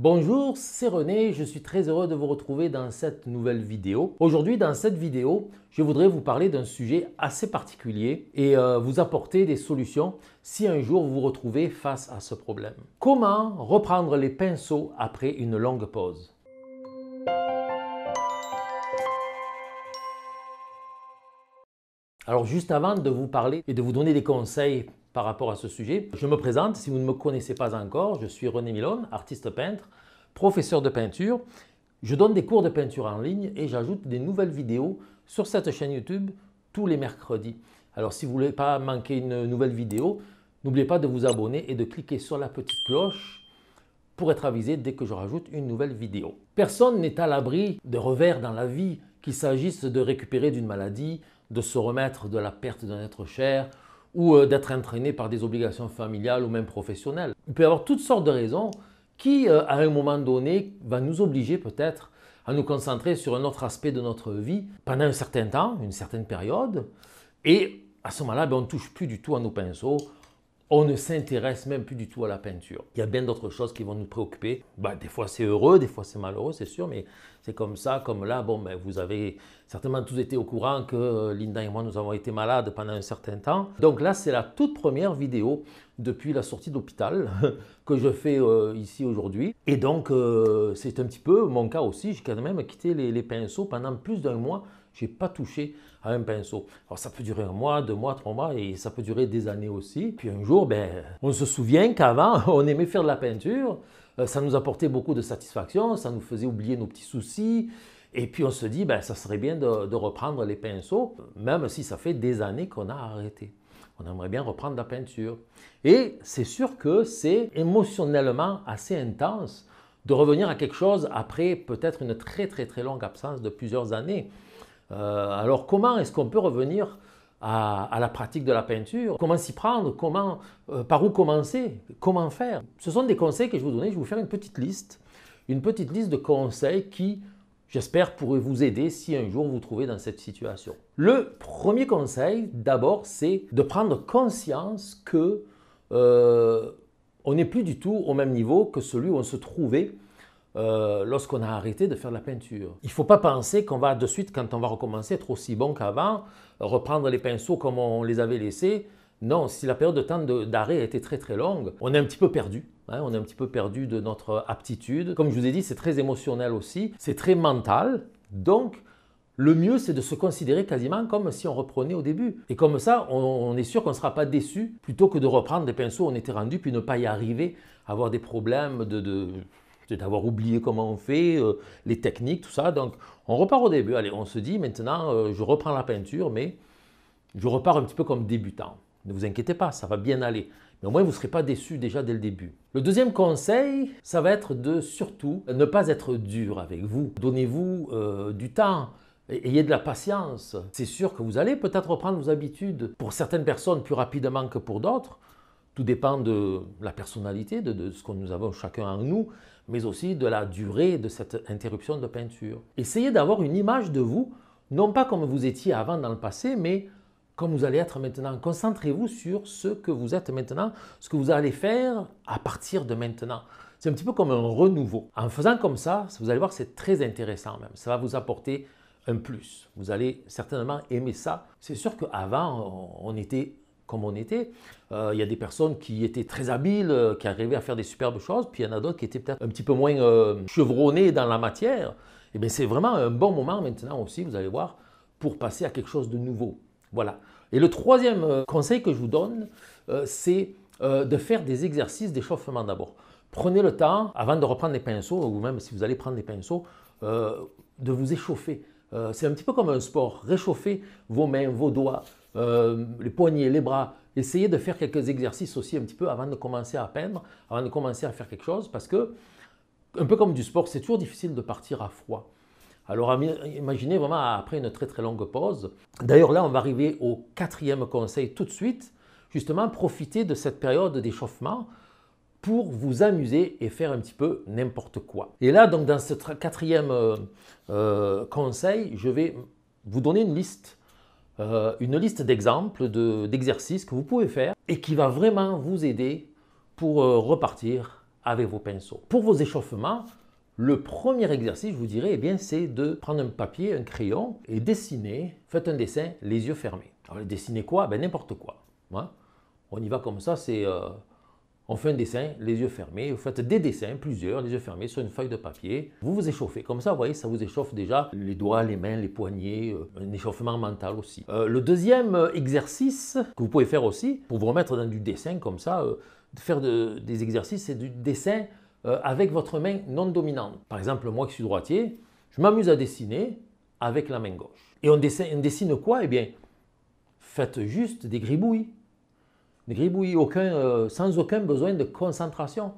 Bonjour, c'est René, je suis très heureux de vous retrouver dans cette nouvelle vidéo. Aujourd'hui, dans cette vidéo, je voudrais vous parler d'un sujet assez particulier et euh, vous apporter des solutions si un jour vous vous retrouvez face à ce problème. Comment reprendre les pinceaux après une longue pause Alors juste avant de vous parler et de vous donner des conseils par rapport à ce sujet, je me présente, si vous ne me connaissez pas encore, je suis René Milon, artiste peintre, professeur de peinture. Je donne des cours de peinture en ligne et j'ajoute des nouvelles vidéos sur cette chaîne YouTube tous les mercredis. Alors si vous ne voulez pas manquer une nouvelle vidéo, n'oubliez pas de vous abonner et de cliquer sur la petite cloche pour être avisé dès que je rajoute une nouvelle vidéo. Personne n'est à l'abri de revers dans la vie, qu'il s'agisse de récupérer d'une maladie, de se remettre de la perte d'un être cher ou euh, d'être entraîné par des obligations familiales ou même professionnelles. Il peut y avoir toutes sortes de raisons qui, euh, à un moment donné, va nous obliger peut-être à nous concentrer sur un autre aspect de notre vie pendant un certain temps, une certaine période. Et à ce moment-là, ben, on ne touche plus du tout à nos pinceaux, on ne s'intéresse même plus du tout à la peinture. Il y a bien d'autres choses qui vont nous préoccuper. Bah, des fois c'est heureux, des fois c'est malheureux, c'est sûr, mais c'est comme ça, comme là, bon, ben, vous avez certainement tous étaient au courant que euh, Linda et moi, nous avons été malades pendant un certain temps. Donc là, c'est la toute première vidéo depuis la sortie d'hôpital que je fais euh, ici aujourd'hui. Et donc, euh, c'est un petit peu mon cas aussi. J'ai quand même quitté les, pinceaux pendant plus d'un mois. Je n'ai pas touché à un pinceau. Alors, ça peut durer un mois, deux mois, trois mois, et ça peut durer des années aussi. Puis un jour, ben, on se souvient qu'avant, on aimait faire de la peinture. Ça nous apportait beaucoup de satisfaction, ça nous faisait oublier nos petits soucis. Et puis on se dit, ben, ça serait bien de, reprendre les pinceaux, même si ça fait des années qu'on a arrêté. On aimerait bien reprendre la peinture. Et c'est sûr que c'est émotionnellement assez intense de revenir à quelque chose après peut-être une très très très longue absence de plusieurs années. Euh, alors comment est-ce qu'on peut revenir à, la pratique de la peinture, comment s'y prendre, comment, euh, par où commencer, comment faire. Ce sont des conseils que je vais vous donner. je vais vous faire une petite liste, une petite liste de conseils qui J'espère pouvoir vous aider si un jour vous, trouvez dans cette situation. Le premier conseil, d'abord, c'est de prendre conscience que euh, on n'est plus du tout au même niveau que celui où on se trouvait euh, lorsqu'on a arrêté de faire la peinture. Il ne faut pas penser qu'on va de suite, quand on va recommencer, être aussi bon qu'avant, reprendre les pinceaux comme on les avait laissés, non, si la période de temps d'arrêt a été très très longue, on est un petit peu perdu. Hein, on est un petit peu perdu de notre aptitude. Comme je vous ai dit, c'est très émotionnel aussi, c'est très mental. Donc, le mieux, c'est de se considérer quasiment comme si on reprenait au début. Et comme ça, on, est sûr qu'on ne sera pas déçu, plutôt que de reprendre des pinceaux, on était rendu, puis ne pas y arriver, avoir des problèmes de, d'avoir oublié comment on fait, euh, les techniques, tout ça. Donc, on repart au début. Allez, on se dit maintenant, euh, je reprends la peinture, mais je repars un petit peu comme débutant. Ne vous inquiétez pas, ça va bien aller. Mais au moins, vous ne serez pas déçu déjà dès le début. Le deuxième conseil, ça va être de surtout ne pas être dur avec vous. Donnez-vous euh, du temps. Ayez de la patience. C'est sûr que vous allez peut-être reprendre vos habitudes pour certaines personnes plus rapidement que pour d'autres. Tout dépend de la personnalité, de, de ce que nous avons chacun en nous, mais aussi de la durée de cette interruption de peinture. Essayez d'avoir une image de vous, non pas comme vous étiez avant dans le passé, mais comme vous allez être maintenant. Concentrez-vous sur ce que vous êtes maintenant, ce que vous allez faire à partir de maintenant. C'est un petit peu comme un renouveau. En faisant comme ça, vous allez voir, c'est très intéressant même. Ça va vous apporter un plus. Vous allez certainement aimer ça. C'est sûr qu'avant, on était comme on était. Euh, il y a des personnes qui étaient très habiles, euh, qui arrivaient à faire des superbes choses, puis il y en a d'autres qui étaient peut-être un petit peu moins euh, chevronnés dans la matière. Et eh bien, c'est vraiment un bon moment maintenant aussi, vous allez voir, pour passer à quelque chose de nouveau. Voilà. Et le troisième euh, conseil que je vous donne, euh, c'est euh, de faire des exercices d'échauffement d'abord. Prenez le temps, avant de reprendre les pinceaux, ou même si vous allez prendre des pinceaux, de vous échauffer. c'est un petit peu comme un sport. Réchauffez vos mains, vos doigts, les poignets, les bras. Essayez de faire quelques exercices aussi un petit peu avant de commencer à peindre, avant de commencer à faire quelque chose, parce que, un peu comme du sport, c'est toujours difficile de partir à froid. Alors imaginez vraiment après une très très longue pause. D'ailleurs là, on va arriver au quatrième conseil tout de suite. Justement, profitez de cette période d'échauffement pour vous amuser et faire un petit peu n'importe quoi. Et là, donc dans ce quatrième euh, euh, conseil, je vais vous donner une liste, euh, une liste d'exemples d'exercices que vous pouvez faire et qui va vraiment vous aider pour repartir avec vos pinceaux. Pour vos échauffements, le premier exercice, je vous dirais, eh bien, c'est de prendre un papier, un crayon et dessiner. Faites un dessin, les yeux fermés. Alors, dessiner quoi Ben n'importe quoi. Hein. on y va comme ça, c'est... Euh, on fait un dessin, les yeux fermés. Vous faites des dessins, plusieurs, les yeux fermés, sur une feuille de papier. Vous vous échauffez. Comme ça, vous voyez, ça vous échauffe déjà les doigts, les mains, les poignets, euh, un échauffement mental aussi. Euh, le deuxième exercice que vous pouvez faire aussi, pour vous remettre dans du dessin comme ça, faire des exercices, c'est du dessin euh, avec votre main non dominante. Par exemple, moi qui suis droitier, je m'amuse à dessiner avec la main gauche. Et on dessine, quoi Eh bien, faites juste des gribouilles. Des gribouilles euh, sans aucun besoin de concentration.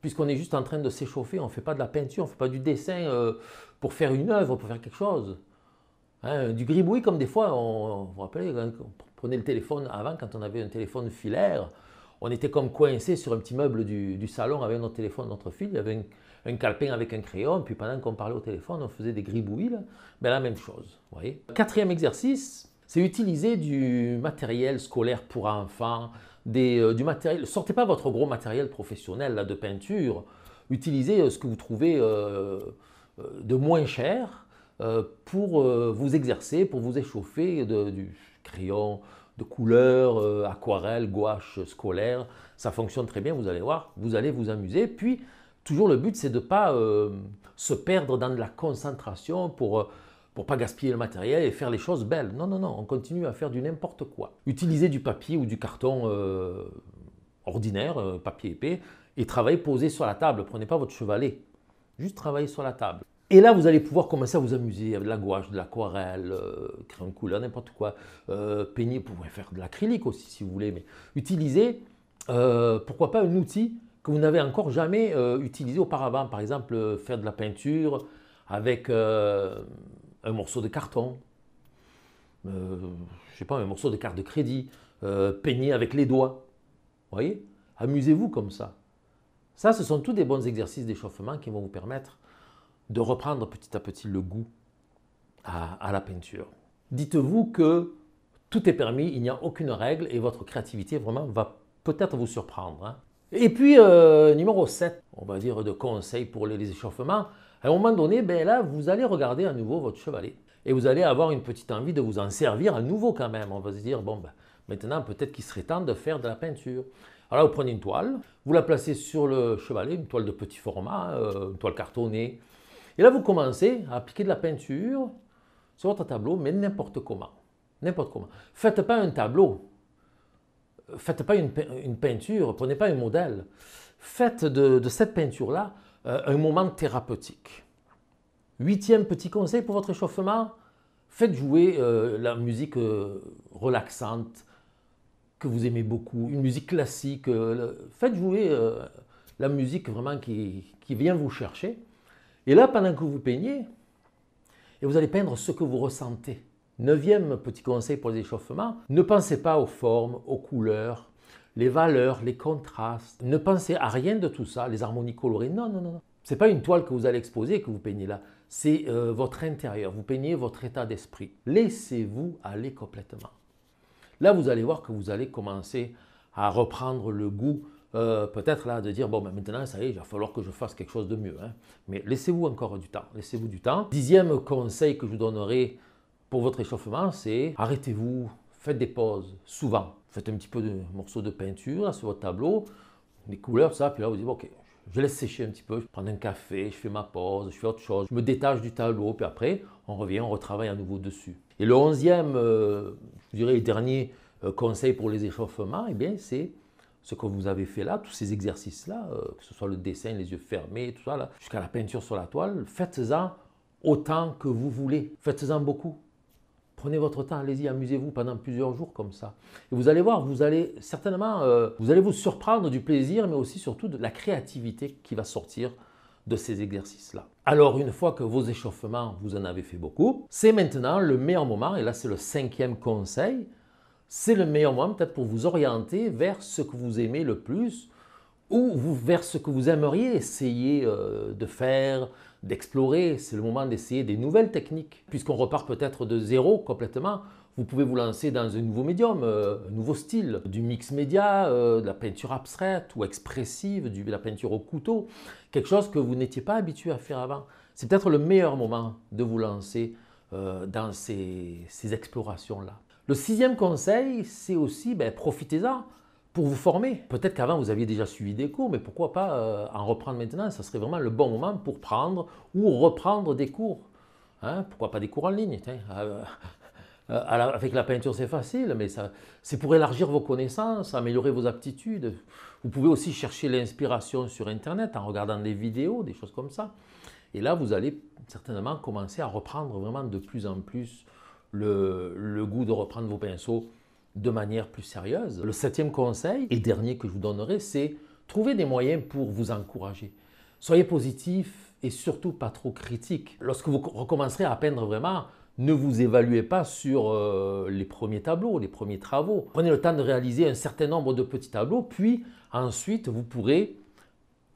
Puisqu'on est juste en train de s'échauffer, on ne fait pas de la peinture, on ne fait pas du dessin euh, pour faire une œuvre, pour faire quelque chose. Hein, du gribouille comme des fois, on, vous vous rappelez, hein, on prenait le téléphone avant, quand on avait un téléphone filaire, on était comme coincé sur un petit meuble du, salon avec notre téléphone, notre fil, il y avait un, calpin avec un crayon, puis pendant qu'on parlait au téléphone, on faisait des gribouilles, Mais ben, la même chose. Quatrième exercice, c'est utiliser du matériel scolaire pour enfants, euh, du matériel. Sortez pas votre gros matériel professionnel là, de peinture. Utilisez euh, ce que vous trouvez euh, de moins cher pour vous exercer, pour vous échauffer du crayon, de couleurs, euh, aquarelles, aquarelle, gouache scolaire. Ça fonctionne très bien, vous allez voir, vous allez vous amuser. Puis, toujours le but, c'est de ne pas euh, se perdre dans la concentration euh, pour... pas gaspiller le matériel et faire les choses belles. Non, non, non, on continue à faire du n'importe quoi. Utilisez du papier ou du carton ordinaire, papier épais, et travaillez posé sur la table. Prenez pas votre chevalet, juste travaillez sur la table. Et là, vous allez pouvoir commencer à vous amuser avec de la gouache, de l'aquarelle, créer euh, crayon couleur, n'importe quoi. Euh, peigner, vous pouvez faire de l'acrylique aussi si vous voulez, mais utiliser euh, pourquoi pas, un outil que vous n'avez encore jamais utilisé auparavant. Par exemple, faire de la peinture avec un morceau de carton, je ne sais pas, un morceau de carte de crédit, peigner avec les doigts. Vous voyez Amusez-vous comme ça. Ça, ce sont tous des bons exercices d'échauffement qui vont vous permettre de reprendre petit à petit le goût à, la peinture. Dites-vous que tout est permis, il n'y a aucune règle et votre créativité vraiment va peut-être vous surprendre. Hein. Et puis, euh, numéro 7, on va dire de conseil pour les, échauffements. À un moment donné, ben là, vous allez regarder à nouveau votre chevalet et vous allez avoir une petite envie de vous en servir à nouveau quand même. On va se dire, bon, ben, maintenant, peut-être qu'il serait temps de faire de la peinture. Alors, vous prenez une toile, vous la placez sur le chevalet, une toile de petit format, euh, une toile cartonnée, et là, vous commencez à appliquer de la peinture sur votre tableau, mais n'importe comment. N'importe comment. Faites pas un tableau. Faites pas une, une peinture. Prenez pas un modèle. Faites de, cette peinture-là euh, un moment thérapeutique. Huitième petit conseil pour votre échauffement, faites jouer euh, la musique euh, relaxante que vous aimez beaucoup, une musique classique. faites jouer la musique vraiment qui vient vous chercher. Et là, pendant que vous peignez, et vous allez peindre ce que vous ressentez. Neuvième petit conseil pour les échauffements, ne pensez pas aux formes, aux couleurs, les valeurs, les contrastes. Ne pensez à rien de tout ça, les harmonies colorées. Non, non, non. non. n'est pas une toile que vous allez exposer et que vous peignez là. C'est euh, votre intérieur. Vous peignez votre état d'esprit. Laissez-vous aller complètement. Là, vous allez voir que vous allez commencer à reprendre le goût euh, peut-être là de dire bon ben maintenant ça y est, il va falloir que je fasse quelque chose de mieux. Hein. Mais laissez-vous encore du temps, laissez-vous du temps. Dixième conseil que je vous donnerai pour votre échauffement, c'est arrêtez-vous, faites des pauses souvent. Faites un petit peu de morceaux de peinture sur votre tableau, des couleurs, ça, puis là vous dites ok, je laisse sécher un petit peu, je prends un café, je fais ma pause, je fais autre chose, je me détache du tableau, puis après on revient, on retravaille à nouveau dessus. Et le onzième, euh, je dirais le dernier euh, conseil pour les échauffements, et eh bien c'est ce que vous avez fait là, tous ces exercices-là, euh, que ce soit le dessin, les yeux fermés, tout ça, jusqu'à la peinture sur la toile, faites-en autant que vous voulez. Faites-en beaucoup. Prenez votre temps, allez-y, amusez-vous pendant plusieurs jours comme ça. Et vous allez voir, vous allez certainement, euh, vous allez vous surprendre du plaisir, mais aussi surtout de la créativité qui va sortir de ces exercices-là. Alors, une fois que vos échauffements, vous en avez fait beaucoup, c'est maintenant le meilleur moment, et là c'est le cinquième conseil, c'est le meilleur moment peut-être pour vous orienter vers ce que vous aimez le plus ou vers ce que vous aimeriez essayer euh, de faire, d'explorer. C'est le moment d'essayer des nouvelles techniques. Puisqu'on repart peut-être de zéro complètement, vous pouvez vous lancer dans un nouveau médium, euh, un nouveau style, du mix média, euh, de la peinture abstraite ou expressive, de la peinture au couteau, quelque chose que vous n'étiez pas habitué à faire avant. C'est peut-être le meilleur moment de vous lancer dans ces explorations-là. Le sixième conseil, c'est aussi, ben, profitez-en pour vous former. Peut-être qu'avant, vous aviez déjà suivi des cours, mais pourquoi pas euh, en reprendre maintenant Ça serait vraiment le bon moment pour prendre ou reprendre des cours. Hein? Pourquoi pas des cours en ligne euh, euh, Avec la peinture, c'est facile, mais c'est pour élargir vos connaissances, améliorer vos aptitudes. Vous pouvez aussi chercher l'inspiration sur Internet en regardant des vidéos, des choses comme ça. Et là, vous allez certainement commencer à reprendre vraiment de plus en plus le, goût de reprendre vos pinceaux de manière plus sérieuse. Le septième conseil et dernier que je vous donnerai, c'est trouver des moyens pour vous encourager. Soyez positif et surtout pas trop critique. Lorsque vous recommencerez à peindre vraiment, ne vous évaluez pas sur euh, les premiers tableaux, les premiers travaux. Prenez le temps de réaliser un certain nombre de petits tableaux, puis ensuite vous pourrez,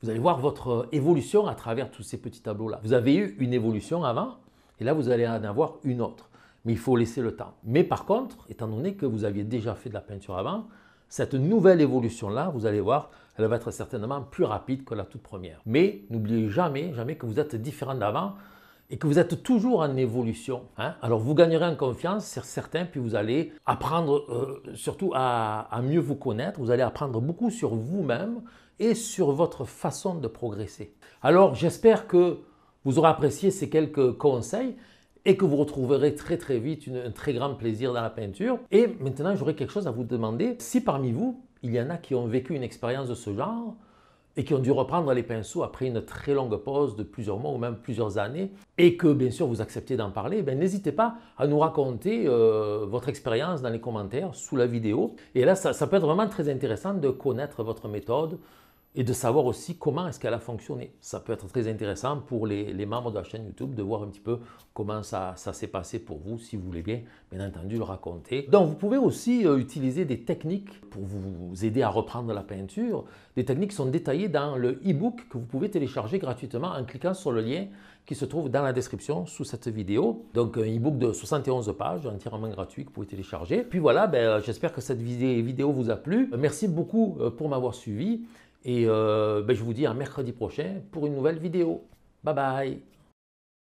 vous allez voir votre évolution à travers tous ces petits tableaux-là. Vous avez eu une évolution avant, et là vous allez en avoir une autre mais il faut laisser le temps. Mais par contre, étant donné que vous aviez déjà fait de la peinture avant, cette nouvelle évolution-là, vous allez voir, elle va être certainement plus rapide que la toute première. Mais n'oubliez jamais, jamais que vous êtes différent d'avant et que vous êtes toujours en évolution. Hein. Alors vous gagnerez en confiance, c'est certain, puis vous allez apprendre euh, surtout à mieux vous connaître, vous allez apprendre beaucoup sur vous-même et sur votre façon de progresser. Alors j'espère que vous aurez apprécié ces quelques conseils et que vous retrouverez très très vite une, un très grand plaisir dans la peinture. Et maintenant, j'aurais quelque chose à vous demander. Si parmi vous, il y en a qui ont vécu une expérience de ce genre, et qui ont dû reprendre les pinceaux après une très longue pause de plusieurs mois ou même plusieurs années, et que bien sûr vous acceptez d'en parler, ben, n'hésitez pas à nous raconter euh, votre expérience dans les commentaires sous la vidéo. Et là, ça, peut être vraiment très intéressant de connaître votre méthode, et de savoir aussi comment est-ce qu'elle a fonctionné. Ça peut être très intéressant pour les, membres de la chaîne YouTube de voir un petit peu comment ça, s'est passé pour vous, si vous voulez bien, bien entendu, le raconter. Donc, vous pouvez aussi euh, utiliser des techniques pour vous aider à reprendre la peinture. Des techniques sont détaillées dans le e-book que vous pouvez télécharger gratuitement en cliquant sur le lien qui se trouve dans la description sous cette vidéo. Donc, un e-book de 71 pages, entièrement gratuit, que vous pouvez télécharger. Puis voilà, ben, j'espère que cette vidéo vous a plu. Merci beaucoup euh, pour m'avoir suivi. Et euh, ben, je vous dis à mercredi prochain pour une nouvelle vidéo. Bye bye